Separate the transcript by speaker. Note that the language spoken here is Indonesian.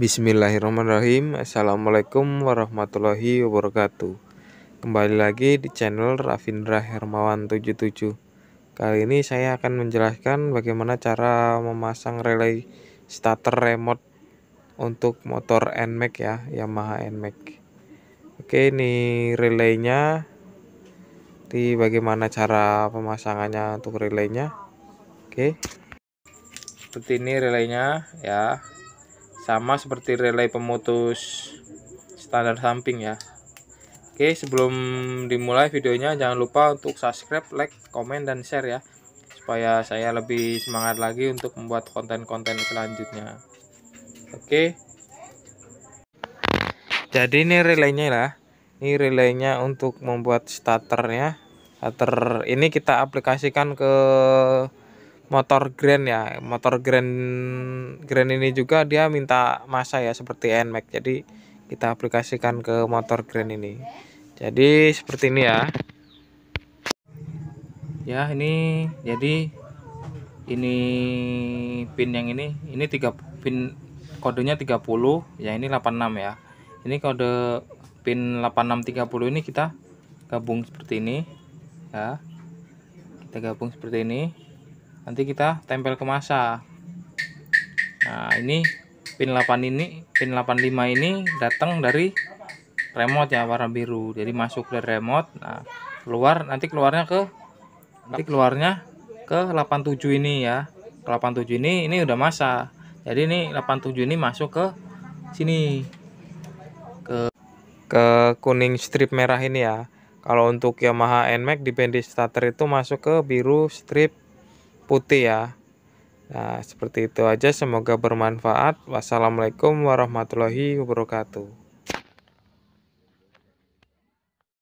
Speaker 1: Bismillahirrahmanirrahim Assalamualaikum warahmatullahi wabarakatuh Kembali lagi di channel Rafindra Hermawan 77 Kali ini saya akan menjelaskan bagaimana cara memasang relay starter remote Untuk motor NMAX ya, Yamaha NMAX Oke ini relaynya Di bagaimana cara pemasangannya untuk relaynya Oke Seperti ini relaynya ya sama seperti relay pemutus standar samping ya Oke sebelum dimulai videonya jangan lupa untuk subscribe like comment dan share ya supaya saya lebih semangat lagi untuk membuat konten-konten selanjutnya Oke jadi ini relaynya lah ini relaynya untuk membuat starternya starter ini kita aplikasikan ke motor Grand ya motor Grand Grand ini juga dia minta masa ya seperti NMAX jadi kita aplikasikan ke motor Grand ini jadi seperti ini ya ya ini jadi ini pin yang ini ini tiga pin kodenya 30 ya ini 86 ya ini kode pin 8630 ini kita gabung seperti ini ya kita gabung seperti ini nanti kita tempel ke masa nah ini pin 8 ini pin 85 ini datang dari remote ya warna biru jadi masuk dari remote nah keluar nanti keluarnya ke nanti keluarnya ke 87 ini ya ke 87 ini ini udah masa jadi ini 87 ini masuk ke sini ke ke kuning strip merah ini ya kalau untuk Yamaha NMAX di bandit starter itu masuk ke biru strip putih ya. Nah, seperti itu aja. Semoga bermanfaat. Wassalamualaikum warahmatullahi wabarakatuh.